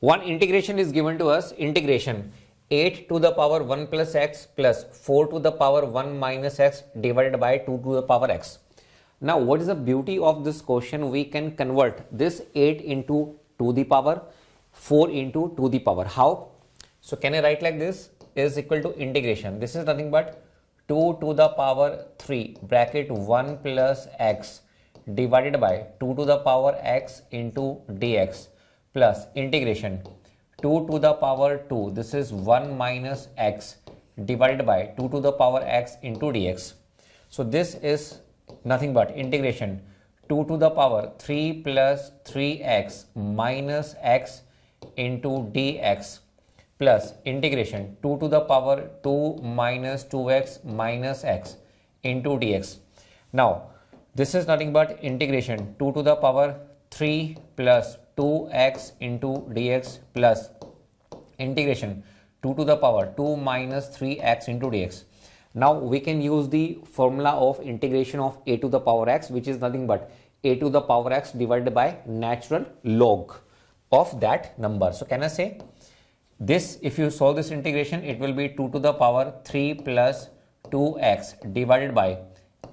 One integration is given to us, integration 8 to the power 1 plus x plus 4 to the power 1 minus x divided by 2 to the power x. Now what is the beauty of this question? We can convert this 8 into 2 the power, 4 into 2 the power. How? So can I write like this? Is equal to integration. This is nothing but 2 to the power 3 bracket 1 plus x divided by 2 to the power x into dx plus integration 2 to the power 2 this is 1 minus x divided by 2 to the power x into dx so this is nothing but integration 2 to the power 3 plus 3x minus x into dx plus integration 2 to the power 2 minus 2x minus x into dx. Now, this is nothing but integration 2 to the power 3 plus 2x into dx plus integration 2 to the power 2 minus 3x into dx. Now we can use the formula of integration of a to the power x which is nothing but a to the power x divided by natural log of that number. So can I say this if you solve this integration it will be 2 to the power 3 plus 2x divided by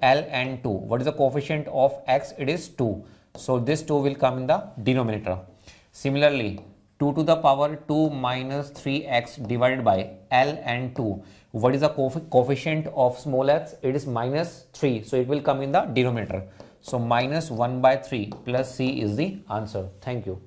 ln 2. What is the coefficient of x? It is 2. So this 2 will come in the denominator. Similarly, 2 to the power 2 minus 3x divided by L and 2. What is the coefficient of small x? It is minus 3. So it will come in the denominator. So minus 1 by 3 plus C is the answer. Thank you.